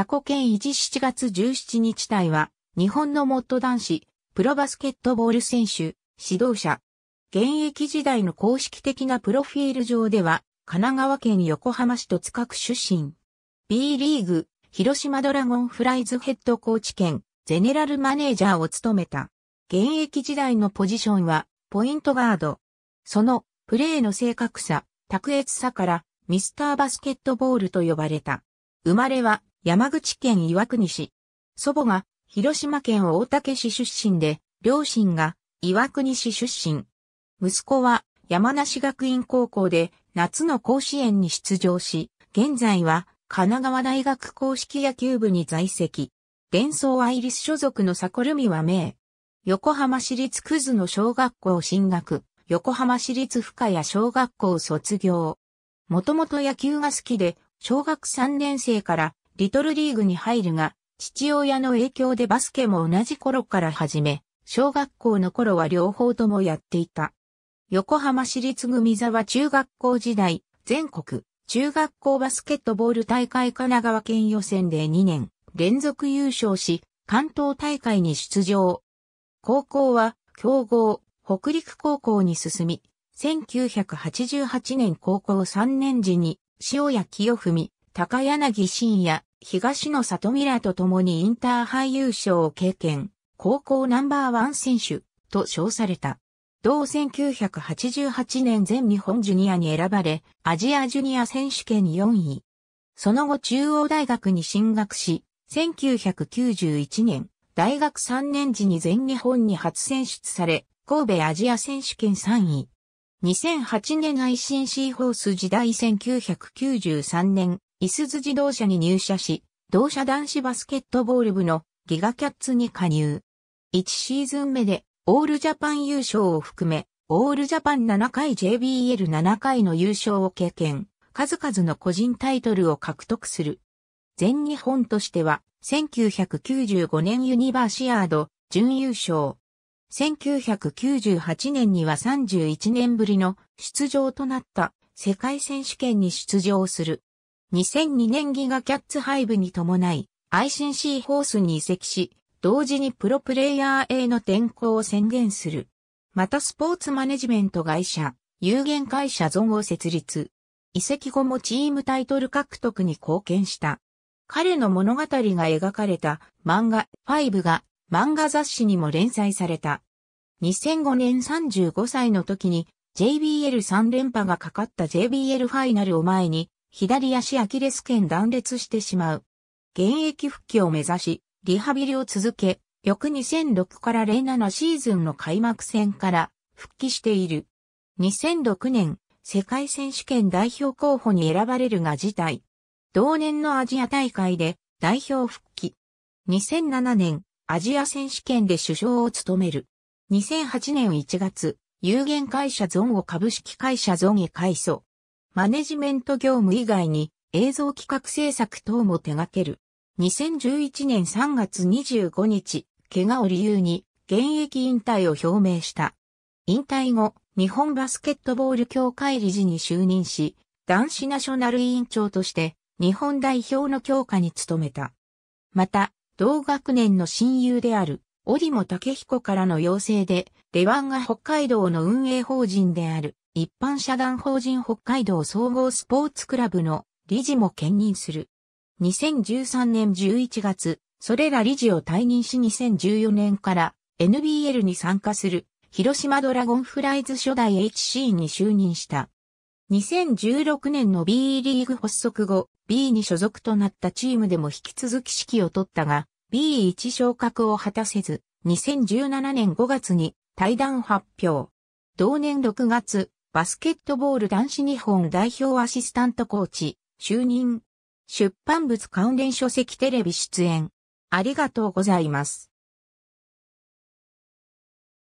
佐古県維持7月17日隊は、日本のモッド男子、プロバスケットボール選手、指導者。現役時代の公式的なプロフィール上では、神奈川県横浜市戸塚区出身。B リーグ、広島ドラゴンフライズヘッドコーチ兼、ゼネラルマネージャーを務めた。現役時代のポジションは、ポイントガード。その、プレーの正確さ、卓越さから、ミスターバスケットボールと呼ばれた。生まれは、山口県岩国市。祖母が広島県大竹市出身で、両親が岩国市出身。息子は山梨学院高校で夏の甲子園に出場し、現在は神奈川大学公式野球部に在籍。伝送アイリス所属のサコルミは名。横浜市立クズの小学校進学、横浜市立深谷小学校卒業。もともと野球が好きで、小学3年生からリトルリーグに入るが、父親の影響でバスケも同じ頃から始め、小学校の頃は両方ともやっていた。横浜市立組沢中学校時代、全国中学校バスケットボール大会神奈川県予選で2年連続優勝し、関東大会に出場。高校は強豪北陸高校に進み、1988年高校3年時に塩谷清文、高柳信也、東野里美らと共にインターハイ優勝を経験、高校ナンバーワン選手と称された。同1988年全日本ジュニアに選ばれ、アジアジュニア選手権4位。その後中央大学に進学し、1991年、大学3年時に全日本に初選出され、神戸アジア選手権3位。2008年 ICC ホース時代1993年イスズ自動車に入社し、同社男子バスケットボール部のギガキャッツに加入。1シーズン目でオールジャパン優勝を含め、オールジャパン7回 JBL7 回の優勝を経験、数々の個人タイトルを獲得する。全日本としては、1995年ユニバーシアード準優勝。1998年には31年ぶりの出場となった世界選手権に出場する。2002年ギガキャッツハイブに伴い、ICC ホースに移籍し、同時にプロプレイヤーへの転向を宣言する。またスポーツマネジメント会社、有限会社ゾンを設立。移籍後もチームタイトル獲得に貢献した。彼の物語が描かれた漫画5が漫画雑誌にも連載された。2005年35歳の時に JBL3 連覇がかかった JBL ファイナルを前に左足アキレス腱断裂してしまう。現役復帰を目指し、リハビリを続け、翌2006から07シーズンの開幕戦から復帰している。2006年、世界選手権代表候補に選ばれるが辞退。同年のアジア大会で代表復帰。2007年、アジア選手権で首相を務める。2008年1月、有限会社ゾンを株式会社ゾンへ改装。マネジメント業務以外に映像企画制作等も手掛ける。2011年3月25日、怪我を理由に現役引退を表明した。引退後、日本バスケットボール協会理事に就任し、男子ナショナル委員長として日本代表の強化に努めた。また、同学年の親友である、織も武彦からの要請で、レワンが北海道の運営法人である、一般社団法人北海道総合スポーツクラブの理事も兼任する。2013年11月、それら理事を退任し2014年から NBL に参加する広島ドラゴンフライズ初代 HC に就任した。2016年の B リーグ発足後、B に所属となったチームでも引き続き指揮を取ったが、B1 昇格を果たせず、2017年5月に退団発表。同年6月、バスケットボール男子日本代表アシスタントコーチ、就任。出版物関連書籍テレビ出演。ありがとうございます。